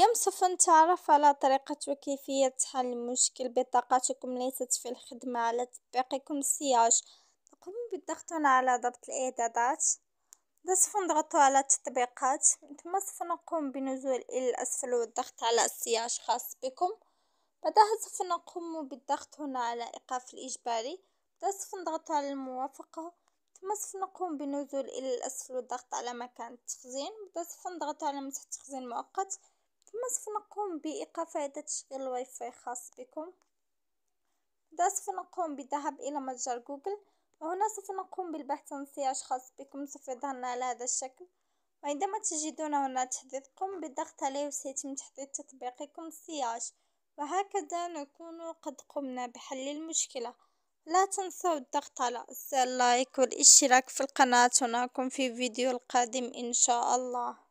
اليوم سوف نتعرف على طريقة وكيفية حل المشكل بطاقتكم ليست في الخدمة على تطبيقكم السياج نقوم بالضغط على ضبط الإعدادات سوف نضغط على التطبيقات ثم سوف نقوم بنزول إلى الأسفل والضغط على السياج خاص بكم بعدها سوف نقوم بالضغط هنا على إيقاف الإجباري سوف نضغط على الموافقة ثم سوف نقوم بنزول إلى الأسفل والضغط على مكان التخزين سوف نضغط على مسح تخزين مؤقت ثم نقوم بإيقاف إعادة تشغيل الواي فاي خاص بكم ده سوف نقوم بالذهاب إلى متجر جوجل وهنا سوف نقوم بالبحث عن سياج خاص بكم سوف يظهرنا على هذا الشكل وعندما تجدون هنا تحديثكم بالضغط عليه وسيتم تحديث تطبيقكم سياج وهكذا نكون قد قمنا بحل المشكلة لا تنسوا الضغط على زر والاشتراك في القناة ونراكم في فيديو القادم إن شاء الله